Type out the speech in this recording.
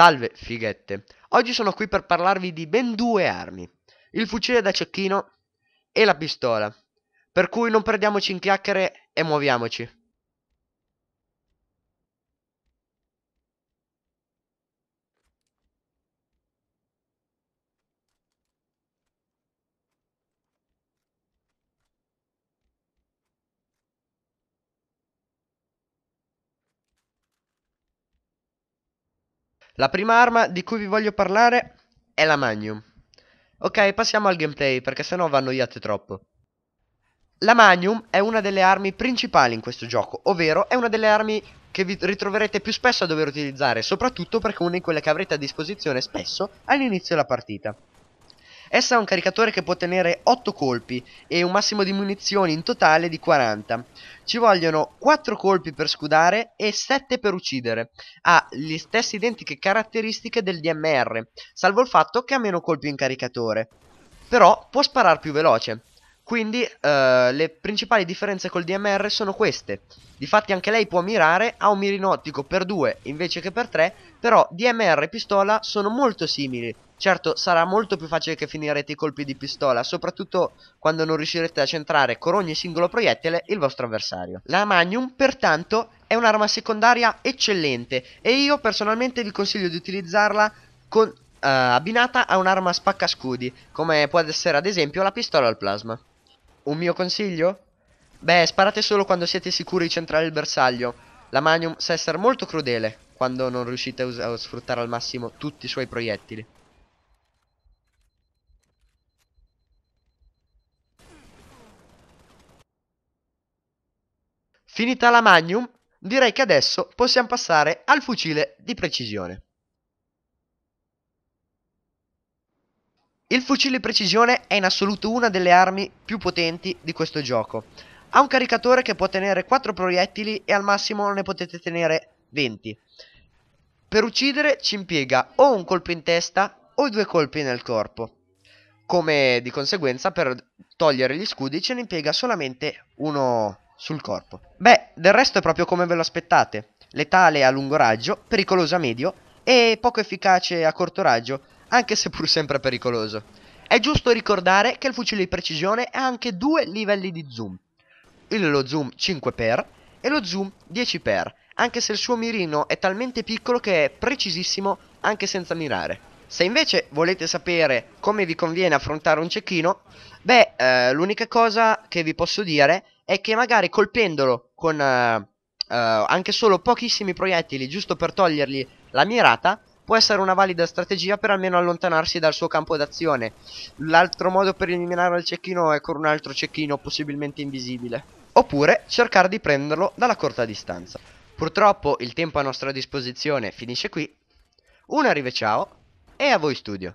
Salve, fighette. Oggi sono qui per parlarvi di ben due armi. Il fucile da cecchino e la pistola. Per cui non perdiamoci in chiacchiere e muoviamoci. La prima arma di cui vi voglio parlare è la Magnum. Ok, passiamo al gameplay perché sennò va annoiate troppo. La Magnum è una delle armi principali in questo gioco, ovvero è una delle armi che vi ritroverete più spesso a dover utilizzare, soprattutto perché è una di quelle che avrete a disposizione spesso all'inizio della partita. Essa ha un caricatore che può tenere 8 colpi e un massimo di munizioni in totale di 40. Ci vogliono 4 colpi per scudare e 7 per uccidere. Ha le stesse identiche caratteristiche del DMR, salvo il fatto che ha meno colpi in caricatore. Però può sparare più veloce. Quindi eh, le principali differenze col DMR sono queste. Difatti anche lei può mirare, ha un mirino ottico per 2 invece che per 3, però DMR e pistola sono molto simili. Certo sarà molto più facile che finirete i colpi di pistola, soprattutto quando non riuscirete a centrare con ogni singolo proiettile il vostro avversario. La Magnum pertanto è un'arma secondaria eccellente e io personalmente vi consiglio di utilizzarla con, eh, abbinata a un'arma spacca scudi, come può essere ad esempio la pistola al plasma. Un mio consiglio? Beh, sparate solo quando siete sicuri di centrare il bersaglio. La Magnum sa essere molto crudele quando non riuscite a, a sfruttare al massimo tutti i suoi proiettili. Finita la Magnum, direi che adesso possiamo passare al fucile di precisione. Il fucile precisione è in assoluto una delle armi più potenti di questo gioco. Ha un caricatore che può tenere 4 proiettili e al massimo ne potete tenere 20. Per uccidere ci impiega o un colpo in testa o due colpi nel corpo. Come di conseguenza per togliere gli scudi ce ne impiega solamente uno sul corpo. Beh, del resto è proprio come ve lo aspettate. Letale a lungo raggio, pericolosa a medio e poco efficace a corto raggio anche se pur sempre pericoloso. È giusto ricordare che il fucile di precisione ha anche due livelli di zoom, lo zoom 5x e lo zoom 10x, anche se il suo mirino è talmente piccolo che è precisissimo anche senza mirare. Se invece volete sapere come vi conviene affrontare un cecchino, beh, eh, l'unica cosa che vi posso dire è che magari colpendolo con eh, eh, anche solo pochissimi proiettili, giusto per togliergli la mirata, può essere una valida strategia per almeno allontanarsi dal suo campo d'azione. L'altro modo per eliminare il cecchino è con un altro cecchino possibilmente invisibile. Oppure cercare di prenderlo dalla corta distanza. Purtroppo il tempo a nostra disposizione finisce qui. Un arrive ciao e a voi studio.